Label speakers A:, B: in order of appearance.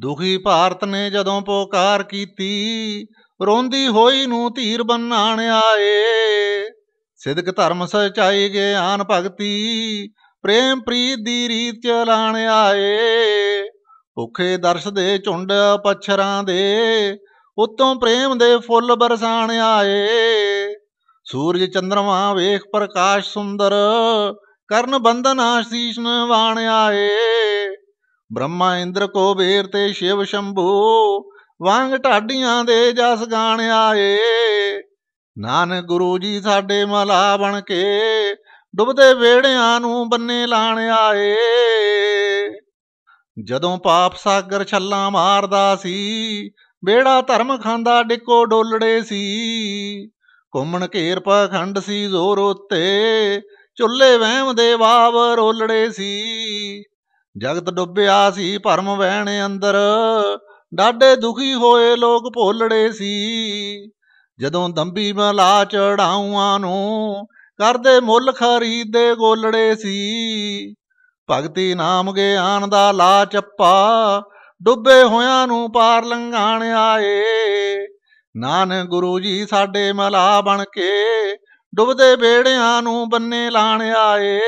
A: ਦੁਖੀ ਭਾਰਤ ਨੇ ਜਦੋਂ ਪੁਕਾਰ ਕੀਤੀ ਰੋਂਦੀ ਹੋਈ ਨੂੰ ਧੀਰ ਬੰਨਾਣ ਆਏ ਸਿੱਧਕ ਧਰਮ ਸਚਾਈ ਗਿਆਨ ਭਗਤੀ ਪ੍ਰੇਮ ਪ੍ਰੀਤ ਦੀ ਰੀਤ ਚਲਾਣ ਆਏ ਭੁਖੇ ਦਰਸ਼ ਦੇ ਝੁੰਡ ਪਛਰਾਂ ਦੇ ਉਤੋਂ ਪ੍ਰੇਮ ਦੇ ਫੁੱਲ ਬਰਸਾਣ ਆਏ ਸੂਰਜ ਚੰਦਰਮਾ ਵੇਖ ਪ੍ਰਕਾਸ਼ ਸੁੰਦਰ ਕਰਨ ਬੰਦਨ ਸੀਸ਼ਨ ਵਾਣ ਆਏ ਬ੍ਰਹਮਾ ਇੰਦਰ ਕੋ ਬੇਰ ਤੇ ਸ਼ਿਵ ਸ਼ੰਭੂ ਵਾਂਗ ਢਾਡੀਆਂ ਦੇ ਜਸ ਗਾਣ ਆਏ ਨਾਨਕ ਗੁਰੂ ਜੀ ਸਾਡੇ ਮਲਾ ਬਣ ਕੇ ਡੁੱਬਦੇ ਵੇੜਿਆਂ ਨੂੰ ਬੰਨੇ ਲਾਣ ਆਏ ਜਦੋਂ ਪਾਪ ਸਾਗਰ ਛੱਲਾ ਮਾਰਦਾ ਸੀ ਬੇੜਾ ਧਰਮ ਖਾਂਦਾ ਡਿੱਕੋ ਡੋਲੜੇ ਸੀ ਕੁੰਮਣ ਘੇਰ ਪਖੰਡ ਸੀ ਜ਼ੋਰ ਉੱਤੇ ਚੁੱਲ੍ਹੇ ਵਹਿਮ ਦੇ ਵਾਵ ਰੋਲੜੇ ਸੀ ਜਗਤ ਡੁੱਬਿਆ ਸੀ ਭਰਮ ਵਹਿਣ ਅੰਦਰ ਡਾਡੇ ਦੁਖੀ ਹੋਏ ਲੋਕ ਭੋਲੜੇ ਸੀ ਜਦੋਂ ਦੰਬੀ ਮਲਾ ਚੜਾਉਆਂ ਨੂੰ ਕਰਦੇ ਮੁੱਲ ਖਰੀਦੇ ਗੋਲੜੇ ਸੀ ਭਗਤੀ ਨਾਮ ਗਿਆਨ ਦਾ ਲਾ ਚੱਪਾ ਡੁੱਬੇ ਹੋਿਆਂ ਨੂੰ ਪਾਰ ਲੰਘਾਣ ਆਏ ਨਾਨਕ ਗੁਰੂ ਜੀ ਸਾਡੇ ਮਲਾ ਬਣ ਕੇ ਡੁੱਬਦੇ ਬੇੜਿਆਂ ਨੂੰ ਬੰਨੇ ਲਾਣ ਆਏ